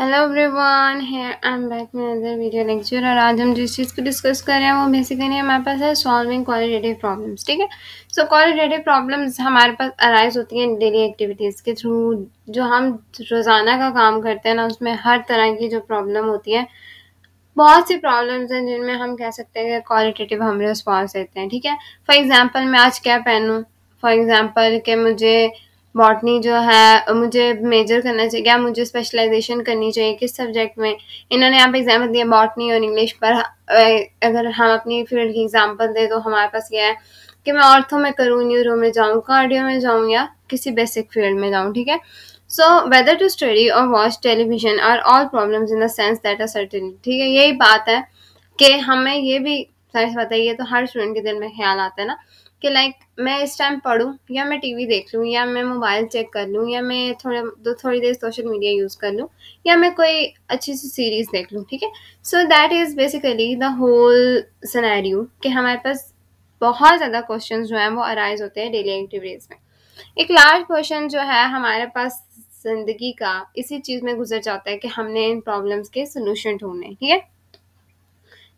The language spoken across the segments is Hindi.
Hello everyone here I am back में अदर वीडियो लेक्चर और आज हम जिस चीज़ को डिस्कस कर रहे हैं वो बेसिकली हमारे पास है सॉल्विंग क्वालिटेटिव प्रॉब्लम्स ठीक है सो क्वालिटेटिव प्रॉब्लम्स हमारे पास अराइज होती हैं डेली एक्टिविटीज़ के थ्रू जो हम रोज़ाना का काम करते हैं ना उसमें हर तरह की जो प्रॉब्लम होती है बहुत सी प्रॉब्लम्स हैं जिनमें हम कह सकते हैं कि क्वालिटेटिव हम रिस्पॉन्स देते हैं ठीक है फॉर एग्ज़ाम्पल मैं आज क्या पहनूँ फॉर एग्ज़ाम्पल कि मुझे बॉटनी जो है मुझे मेजर करना चाहिए क्या मुझे स्पेशलाइजेशन करनी चाहिए किस सब्जेक्ट में इन्होंने यहाँ पे एग्जाम्पल दिया बॉटनी और इंग्लिश पर अगर हम अपनी फील्ड की एग्जाम्पल दें तो हमारे पास ये है कि मैं ऑर्थो में करूँ न्यूरो में जाऊँ कार्डियो में जाऊँ या किसी बेसिक फील्ड में जाऊँ ठीक है सो वेदर टू स्टडी और watch television are all problem in the sense that are certainly ठीक है यही बात है कि हमें ये भी सारी बताइए तो हर स्टूडेंट के दिल में ख्याल आता है ना कि लाइक मैं इस टाइम पढ़ूँ या मैं टीवी देख लूँ या मैं मोबाइल चेक कर लूँ या मैं थोड़ा दो थोड़ी देर सोशल मीडिया यूज़ कर लूँ या मैं कोई अच्छी सी सीरीज़ देख लूँ ठीक है so that is basically the whole scenario कि हमारे पास बहुत ज़्यादा क्वेश्चन जो हैं वो अराइज होते हैं डेली एक्टिविटीज़ में एक लार्ज क्वेश्चन जो है हमारे पास ज़िंदगी का इसी चीज़ में गुजर जाता है कि हमने इन प्रॉब्लम्स के सोल्यूशन ढूंढने ठीक है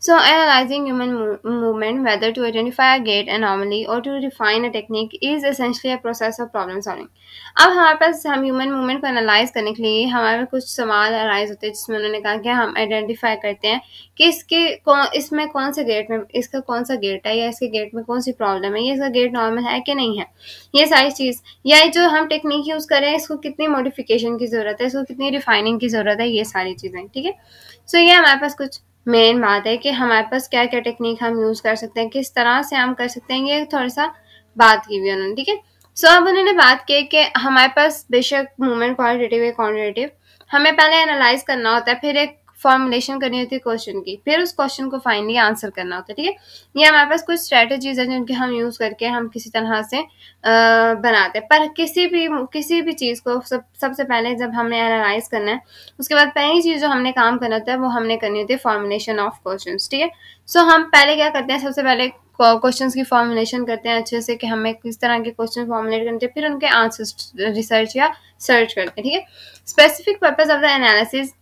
So, analyzing human mo- movement, whether to identify a gait anomaly or to refine a technique, is essentially a process of problem solving. अब हमारे पास हम human movement को analyze करने के लिए हमारे पास कुछ सवाल arise होते हैं जिसमें उन्होंने कहा कि हम identify करते हैं कि इसके कौन इसमें कौन से gait में इसका कौन सा gait है या इसके gait में कौन सी problem है ये इसका gait normal है कि नहीं है ये सारी चीज़ या जो हम technique यूज़ करें इसको कितनी modification की ज़रूरत है इसको कितनी refining की ज़रूरत है ये सारी चीज़ें ठीक है सो so, ये हमारे पास कुछ मेन बात है कि हमारे पास क्या क्या टेक्निक हम यूज़ कर सकते हैं किस तरह से हम कर सकते हैं ये थोड़ा सा बात की हुई उन्होंने ठीक है सो अब उन्होंने बात की कि हमारे पास बेशक मूवमेंट क्वालिटेटिव या क्वान्टिटेटिव हमें पहले एनालाइज करना होता है फिर एक फॉर्मुलेशन करनी होती है क्वेश्चन की फिर उस क्वेश्चन को फाइनली आंसर करना होता है ठीक है ये हमारे पास कुछ स्ट्रैटेजीज हैं जिनके हम यूज़ करके हम किसी तरह से बनाते हैं पर किसी भी किसी भी चीज़ को सब सबसे पहले जब हमने एनालाइज करना है उसके बाद पहली चीज़ जो हमने काम करना होता है वो हमने करनी होती है फॉर्मुलेशन ऑफ क्वेश्चन ठीक है सो हम पहले क्या करते हैं सबसे पहले क्वेश्चन की फॉर्मुलेशन करते हैं अच्छे से कि हमें किस तरह के क्वेश्चन फॉर्मुलेट करते हैं फिर उनके आंसर्स रिसर्च या सर्च करते हैं ठीक है specific purpose of the analysis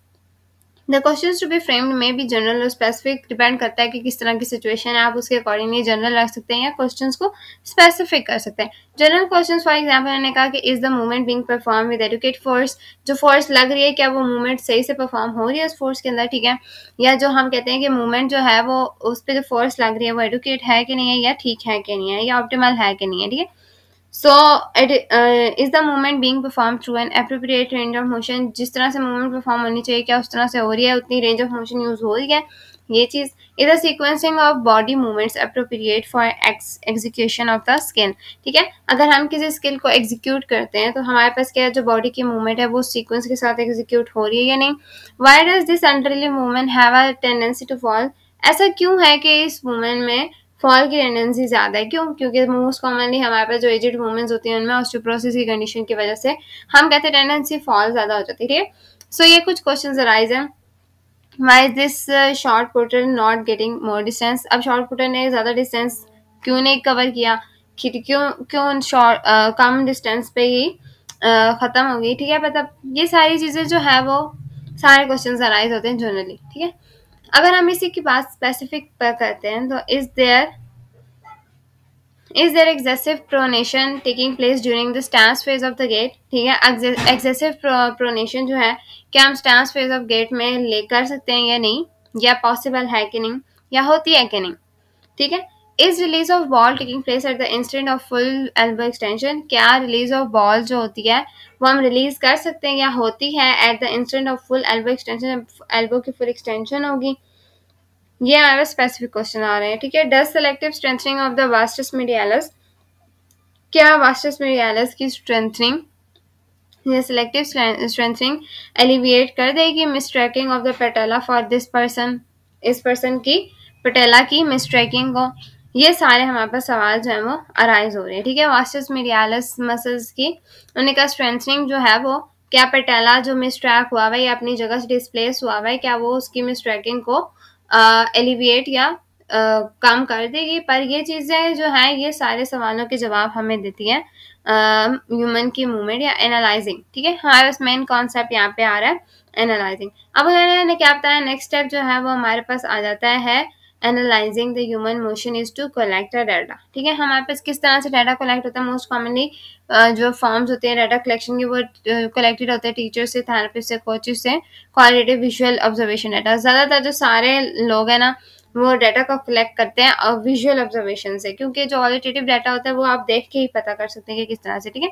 the question to be framed में भी जनरल और स्पेसिफिक डिपेंड करता है कि किस तरह की सिचुएशन है आप उसके अकॉर्डिंगली जनरल रख सकते हैं या क्वेश्चन को स्पेसिफिक कर सकते हैं जनरल क्वेश्चन फॉर एग्जाम्पल मैंने कहा कि is the movement being perform with adequate force जो फोर्स लग रही है क्या वो मूवमेंट सही से परफॉर्म हो रही है उस फोर्स के अंदर ठीक है या जो हम कहते हैं कि मूवमेंट जो है वो उस पर जो फोर्स लग रही है वो एडुकेट है कि नहीं है या ठीक है कि नहीं है या ऑप्टिमल है कि नहीं है ठीक है so it is the movement being perform through an appropriate range of motion जिस तरह से मूवमेंट परफॉर्म होनी चाहिए क्या उस तरह से हो रही है उतनी रेंज ऑफ मोशन यूज़ हो रही है ये चीज़ the sequencing of body movements appropriate for execution of the skill ठीक है अगर हम किसी स्किल को एग्जीक्यूट करते हैं तो हमारे पास क्या है जो बॉडी की मूवमेंट है वो सीक्वेंस के साथ एग्जीक्यूट हो रही है या नहीं why does this underlie movement have a tendency to fall ऐसा क्यों है कि इस मूवमेंट में फॉल की टेंडेंसी ज़्यादा है क्यों क्योंकि मोस्ट कॉमनली हमारे पास जो एजेड वुमेन्स होती हैं उनमें ऑस्टोप्रोसिस की कंडीशन की वजह से हम कहते हैं टेंडेंसी फॉल ज़्यादा हो जाती है ठीक है सो ये कुछ क्वेश्चन अराइज हैं why is this short putter not getting more distance अब शॉर्ट पुटर ने ज़्यादा डिस्टेंस क्यों नहीं कवर किया क्यों क्यों शॉर्ट uh, कम डिस्टेंस पे ही uh, ख़त्म हो गई ठीक है मतलब ये सारी चीज़ें जो है वो सारे क्वेश्चन अराइज होते हैं जनरली ठीक है अगर हम इसी की बात स्पेसिफिक पर करते हैं तो is there is there excessive pronation taking place during the stance phase of the gait ठीक है एक्सेसिव प्रोनेशन जो है क्या हम स्टांस फेज ऑफ गेट में ले कर सकते हैं या नहीं या पॉसिबल है कि नहीं या होती है कि नहीं ठीक है is release of ball taking place at the instant of full elbow extension क्या रिलीज ऑफ बॉल जो होती है वो हम रिलीज कर सकते हैं या होती है at the instant of full elbow extension elbow की फुल एक्सटेंशन होगी ये हमारे स्पेसिफिक क्वेश्चन आ रहे हैं ठीक है does selective strengthening of the vastus medialis क्या वास्टस मीडियालस की स्ट्रेंथनिंग या सिलेक्टिव स्ट्रेंथनिंग एलिविएट कर देगी mistracking of the patella for this person इस पर्सन की पटेला की मिसट्रैकिंग को ये सारे हमारे पास सवाल जो है वो अराइज हो रहे हैं ठीक है वास्टस मिरियालस मसल्स की उनका स्ट्रेंथनिंग जो है वो क्या पेटेला जो मिसट्रैक हुआ हुआ है या अपनी जगह से डिस्प्लेस हुआ हुआ है क्या वो उसकी मिसट्रैकिंग को एलिविएट या आ, कम कर देगी पर ये चीज़ें जो हैं ये सारे सवालों के जवाब हमें देती हैं ह्यूमन की मूवमेंट या एनालाइजिंग ठीक है हमारे पास मेन कॉन्सेप्ट यहाँ पे आ रहा है एनालाइजिंग अब उन्होंने क्या बताया नेक्स्ट स्टेप जो है वो हमारे पास आ जाता है analysing the human motion is to collect a data ठीक है हमारे पास किस तरह से डाटा कलेक्ट होता है मोस्ट कॉमनली जो फॉर्म्स होते हैं डाटा कलेक्शन के वो कलेक्टेड होते हैं टीचर से थेरापिस्ट से कोचिज से क्वालिटेटिव विजुअल ऑब्जर्वेशन डाटा ज़्यादातर जो सारे लोग हैं ना वो डाटा को कलेक्ट करते हैं और विजुअल ऑब्जर्वेशन से क्योंकि जो ऑलिटेटिव डाटा होता है वो आप देख के ही पता कर सकते हैं कि किस तरह से ठीक है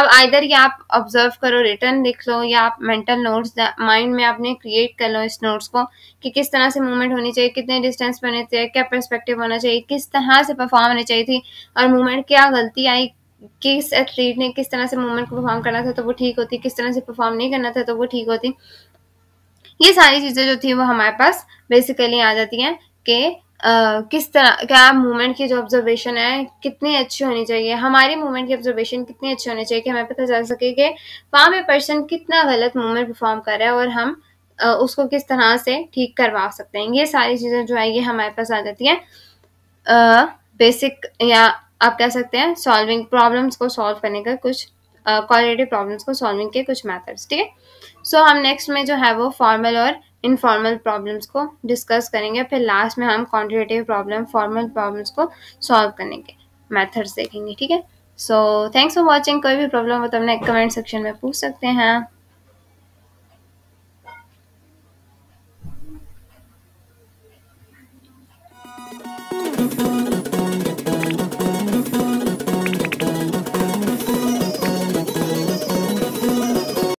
अब आइधर या आप ऑब्जर्व करो रिटर्न लिख लो या आप मेंटल नोट्स माइंड में आपने क्रिएट कर लो इस नोट्स को कि किस तरह से मूवमेंट होनी चाहिए कितने डिस्टेंस पर होने चाहिए क्या परस्पेक्टिव होना चाहिए किस तरह से परफॉर्म होनी चाहिए थी और मूवमेंट क्या गलती आई किस एथलीट ने किस तरह से मूवमेंट को परफॉर्म करना था तो वो ठीक होती किस तरह से परफॉर्म नहीं करना था तो वो ठीक होती ये सारी चीज़ें जो थी वो हमारे पास बेसिकली आ जाती हैं के Uh, किस तरह क्या मूवमेंट की जो ऑब्जर्वेशन है कितनी अच्छी होनी चाहिए हमारी मूवमेंट की ऑब्जर्वेशन कितनी अच्छी होनी चाहिए कि हमें पता चल सके कि वहाँ पे पर्सन कितना गलत मूवमेंट परफॉर्म कर रहा है और हम uh, उसको किस तरह से ठीक करवा सकते हैं ये सारी चीज़ें जो है ये हमारे पास आ जाती है बेसिक uh, या आप कह सकते हैं सॉल्विंग प्रॉब्लम्स को सॉल्व करने का कुछ क्वालिटिव प्रॉब्लम्स को सॉल्विंग के कुछ मैथड्स ठीक है सो हम नेक्स्ट में जो है वो फॉर्मल और इनफॉर्मल प्रॉब्लम्स को डिस्कस करेंगे फिर लास्ट में हम क्वान्टिटेटिव प्रॉब्लम फॉर्मल प्रॉब्लम्स को सॉल्व करने के मैथड्स देखेंगे ठीक है सो थैंक्स फॉर वॉचिंग कोई भी प्रॉब्लम हो तो अपने कमेंट सेक्शन में पूछ सकते हैं